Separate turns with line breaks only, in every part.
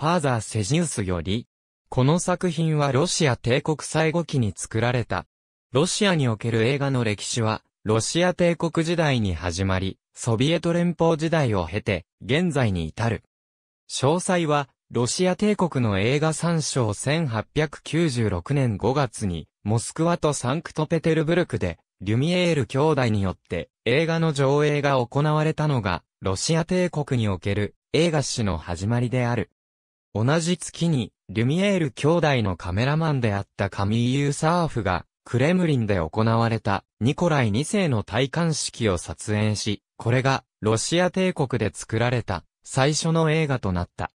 ファーザー・セジウスより、この作品はロシア帝国最後期に作られた。ロシアにおける映画の歴史は、ロシア帝国時代に始まり、ソビエト連邦時代を経て、現在に至る。詳細は、ロシア帝国の映画参照1896年5月に、モスクワとサンクトペテルブルクで、リュミエール兄弟によって映画の上映が行われたのが、ロシア帝国における映画史の始まりである。同じ月に、リュミエール兄弟のカメラマンであったカミーユーサーフが、クレムリンで行われたニコライ2世の戴冠式を撮影し、これがロシア帝国で作られた最初の映画となった。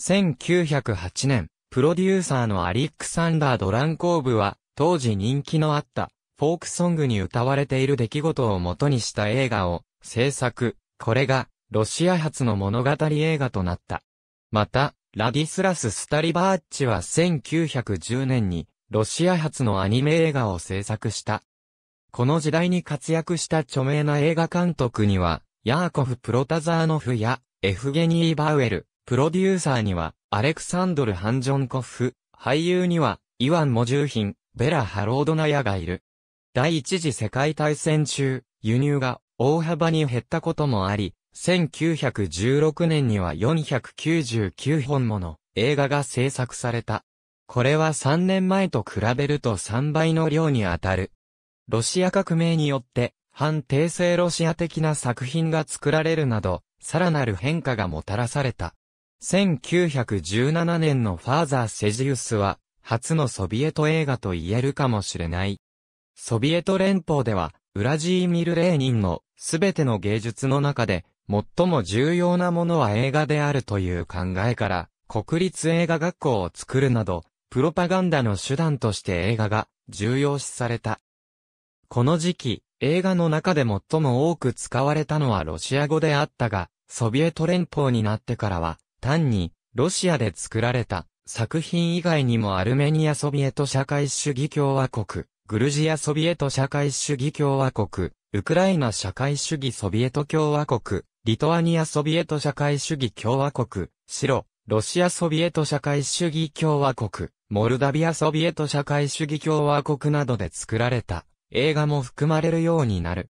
1908年、プロデューサーのアリックサンダー・ドランコーブは、当時人気のあったフォークソングに歌われている出来事を元にした映画を制作。これがロシア発の物語映画となった。また、ラディスラス・スタリバーッチは1910年にロシア発のアニメ映画を制作した。この時代に活躍した著名な映画監督には、ヤーコフ・プロタザーノフやエフゲニー・バウエル、プロデューサーにはアレクサンドル・ハンジョンコフ、俳優にはイワン・モジューヒン、ベラ・ハロードナヤがいる。第一次世界大戦中、輸入が大幅に減ったこともあり、1916年には499本もの映画が制作された。これは3年前と比べると3倍の量にあたる。ロシア革命によって、反帝政ロシア的な作品が作られるなど、さらなる変化がもたらされた。1917年のファーザー・セジウスは、初のソビエト映画と言えるかもしれない。ソビエト連邦では、ウラジーミル・レーニンのすべての芸術の中で最も重要なものは映画であるという考えから、国立映画学校を作るなど、プロパガンダの手段として映画が重要視された。この時期、映画の中で最も多く使われたのはロシア語であったが、ソビエト連邦になってからは、単に、ロシアで作られた作品以外にもアルメニアソビエト社会主義共和国、グルジアソビエト社会主義共和国、ウクライナ社会主義ソビエト共和国、リトアニアソビエト社会主義共和国、白、ロシアソビエト社会主義共和国、モルダビアソビエト社会主義共和国などで作られた映画も含まれるようになる。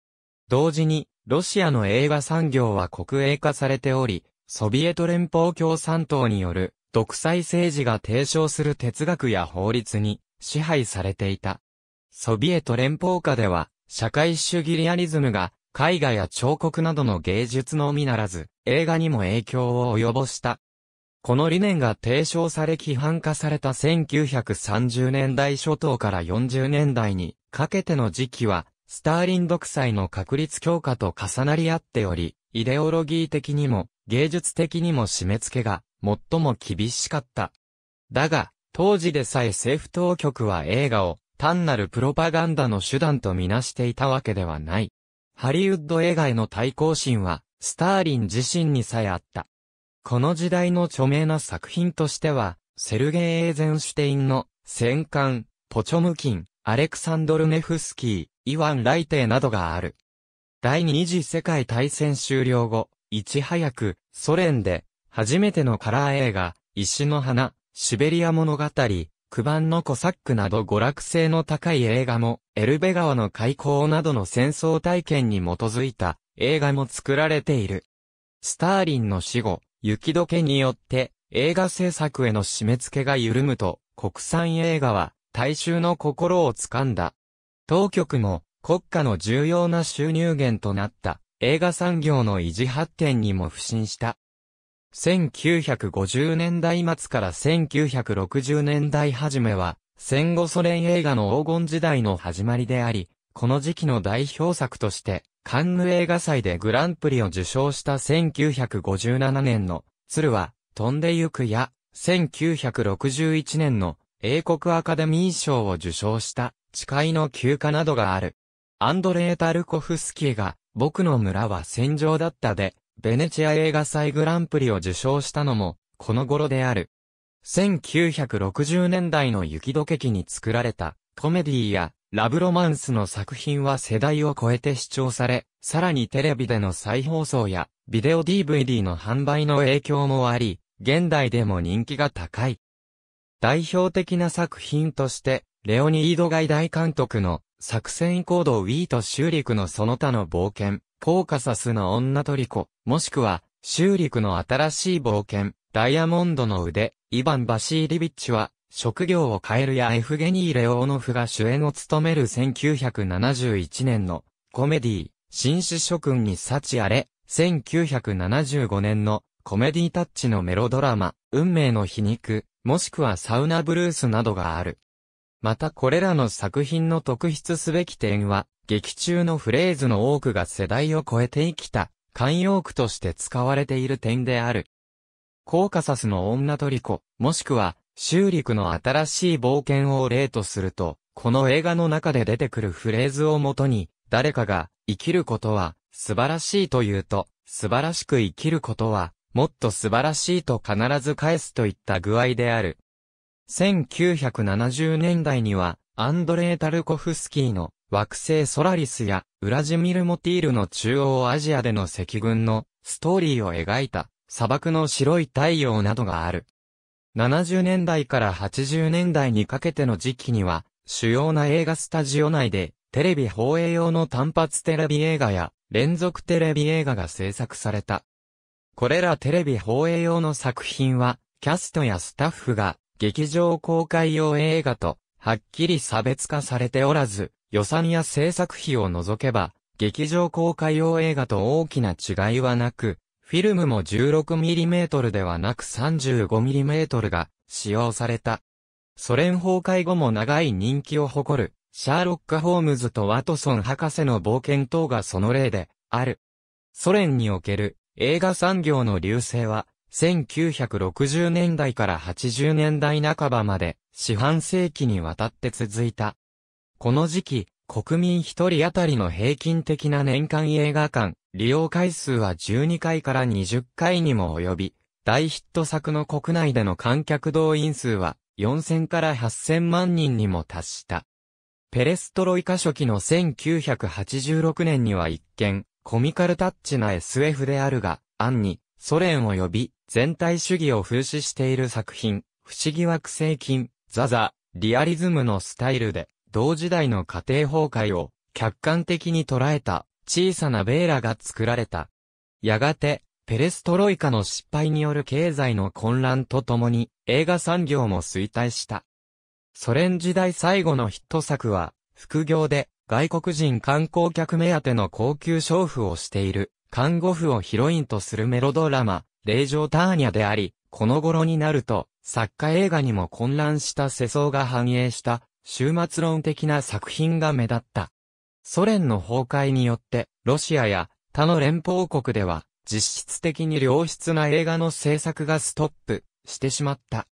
同時に、ロシアの映画産業は国営化されており、ソビエト連邦共産党による独裁政治が提唱する哲学や法律に支配されていた。ソビエト連邦下では社会主義リアリズムが、絵画や彫刻などの芸術のみならず、映画にも影響を及ぼした。この理念が提唱され規範化された1930年代初頭から40年代にかけての時期は、スターリン独裁の確立強化と重なり合っており、イデオロギー的にも芸術的にも締め付けが最も厳しかった。だが、当時でさえ政府当局は映画を単なるプロパガンダの手段とみなしていたわけではない。ハリウッド映画への対抗心は、スターリン自身にさえあった。この時代の著名な作品としては、セルゲイ・エーゼンシュテインの、戦艦、ポチョムキン、アレクサンドル・ネフスキー、イワン・ライテーなどがある。第二次世界大戦終了後、いち早く、ソ連で、初めてのカラー映画、石の花、シベリア物語、九番のコサックなど娯楽性の高い映画も、エルベ川の開港などの戦争体験に基づいた映画も作られている。スターリンの死後、雪解けによって映画制作への締め付けが緩むと、国産映画は大衆の心を掴んだ。当局も国家の重要な収入源となった映画産業の維持発展にも不信した。1950年代末から1960年代初めは、戦後ソ連映画の黄金時代の始まりであり、この時期の代表作として、カンヌ映画祭でグランプリを受賞した1957年の、鶴は、飛んでゆくや、1961年の、英国アカデミー賞を受賞した、誓いの休暇などがある。アンドレー・タルコフスキーが、僕の村は戦場だったで、ベネチア映画祭グランプリを受賞したのも、この頃である。1960年代の雪解け期に作られた、コメディーや、ラブロマンスの作品は世代を超えて視聴され、さらにテレビでの再放送や、ビデオ DVD の販売の影響もあり、現代でも人気が高い。代表的な作品として、レオニード・ガイ大監督の作戦コードウィート理陸のその他の冒険、コーカサスの女トリコ、もしくは、理陸の新しい冒険、ダイヤモンドの腕、イヴァン・バシーリビッチは、職業を変えるやエフゲニー・レオーノフが主演を務める1971年のコメディー、紳士諸君に幸あれ、1975年のコメディタッチのメロドラマ、運命の皮肉、もしくはサウナブルースなどがある。またこれらの作品の特筆すべき点は、劇中のフレーズの多くが世代を超えて生きた、慣用句として使われている点である。コーカサスの女トリコ、もしくは、修陸の新しい冒険を例とすると、この映画の中で出てくるフレーズをもとに、誰かが、生きることは、素晴らしいと言うと、素晴らしく生きることは、もっと素晴らしいと必ず返すといった具合である。1970年代には、アンドレー・タルコフスキーの惑星ソラリスやウラジミル・モティールの中央アジアでの赤軍のストーリーを描いた砂漠の白い太陽などがある。70年代から80年代にかけての時期には主要な映画スタジオ内でテレビ放映用の単発テレビ映画や連続テレビ映画が制作された。これらテレビ放映用の作品はキャストやスタッフが劇場公開用映画と、はっきり差別化されておらず、予算や制作費を除けば、劇場公開用映画と大きな違いはなく、フィルムも 16mm ではなく 35mm が使用された。ソ連崩壊後も長い人気を誇る、シャーロック・ホームズとワトソン博士の冒険等がその例で、ある。ソ連における映画産業の流星は、1960年代から80年代半ばまで、四半世紀にわたって続いた。この時期、国民一人当たりの平均的な年間映画館、利用回数は12回から20回にも及び、大ヒット作の国内での観客動員数は4000から8000万人にも達した。ペレストロイカ初期の1986年には一見、コミカルタッチな SF であるが、暗に、ソ連を呼び全体主義を風刺している作品、不思議惑星金、ザザ、リアリズムのスタイルで、同時代の家庭崩壊を客観的に捉えた小さなベーラが作られた。やがて、ペレストロイカの失敗による経済の混乱とともに映画産業も衰退した。ソ連時代最後のヒット作は、副業で外国人観光客目当ての高級娼婦をしている看護婦をヒロインとするメロドラマ、霊場ターニャであり、この頃になると、作家映画にも混乱した世相が反映した、終末論的な作品が目立った。ソ連の崩壊によって、ロシアや他の連邦国では、実質的に良質な映画の制作がストップしてしまった。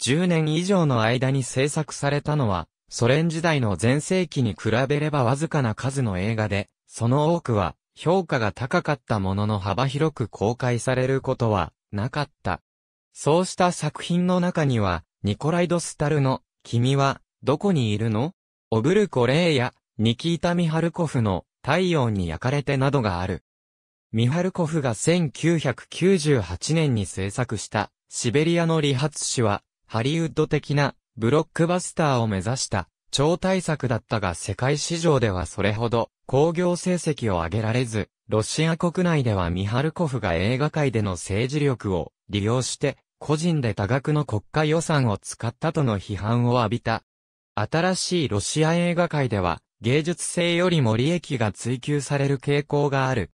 10年以上の間に制作されたのは、ソ連時代の前世紀に比べればわずかな数の映画で、その多くは評価が高かったものの幅広く公開されることはなかった。そうした作品の中には、ニコライド・スタルの、君は、どこにいるのオブルコ・レイや、ニキータ・ミハルコフの、太陽に焼かれてなどがある。ミハルコフが1998年に制作した、シベリアの理髪師は、ハリウッド的な、ブロックバスターを目指した。超大作だったが世界市場ではそれほど工業成績を上げられず、ロシア国内ではミハルコフが映画界での政治力を利用して個人で多額の国家予算を使ったとの批判を浴びた。新しいロシア映画界では芸術性よりも利益が追求される傾向がある。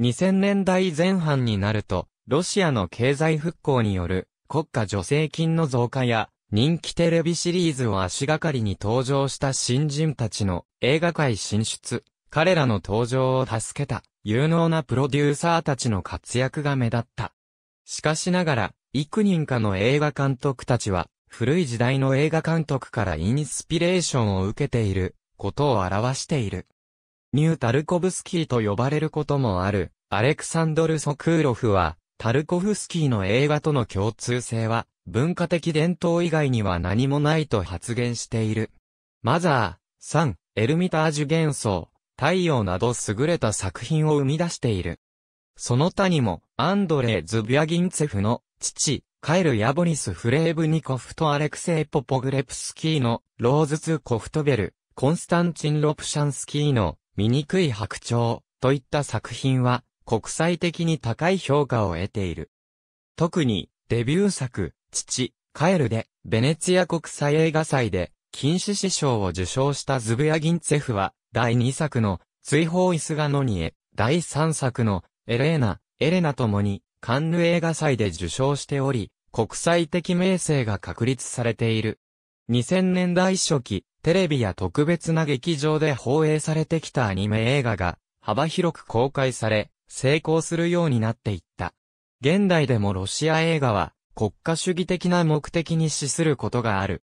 2000年代前半になると、ロシアの経済復興による国家助成金の増加や人気テレビシリーズを足がかりに登場した新人たちの映画界進出、彼らの登場を助けた有能なプロデューサーたちの活躍が目立った。しかしながら、幾人かの映画監督たちは、古い時代の映画監督からインスピレーションを受けている、ことを表している。ニュー・タルコブスキーと呼ばれることもある、アレクサンドル・ソクーロフは、タルコフスキーの映画との共通性は、文化的伝統以外には何もないと発言している。マザー、サン、エルミタージュ幻想、太陽など優れた作品を生み出している。その他にも、アンドレー・ズ・ビャギンツェフの父、カエル・ヤボリス・フレーブニコフとアレクセイ・ポポグレプスキーのローズ・ツ・コフトベル、コンスタンチン・ロプシャンスキーの醜い白鳥といった作品は国際的に高い評価を得ている。特にデビュー作父、カエルで、ベネツィア国際映画祭で、金獅子賞を受賞したズブヤギンツェフは、第2作の、追放イスガノニエ、第3作の、エレーナ、エレナともに、カンヌ映画祭で受賞しており、国際的名声が確立されている。2000年代初期、テレビや特別な劇場で放映されてきたアニメ映画が、幅広く公開され、成功するようになっていった。現代でもロシア映画は、国家主義的な目的に資することがある。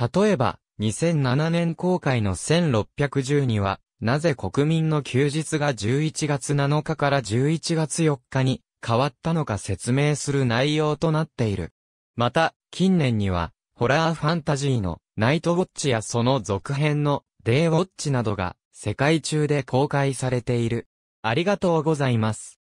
例えば、2007年公開の1610には、なぜ国民の休日が11月7日から11月4日に変わったのか説明する内容となっている。また、近年には、ホラーファンタジーのナイトウォッチやその続編のデイウォッチなどが世界中で公開されている。ありがとうございます。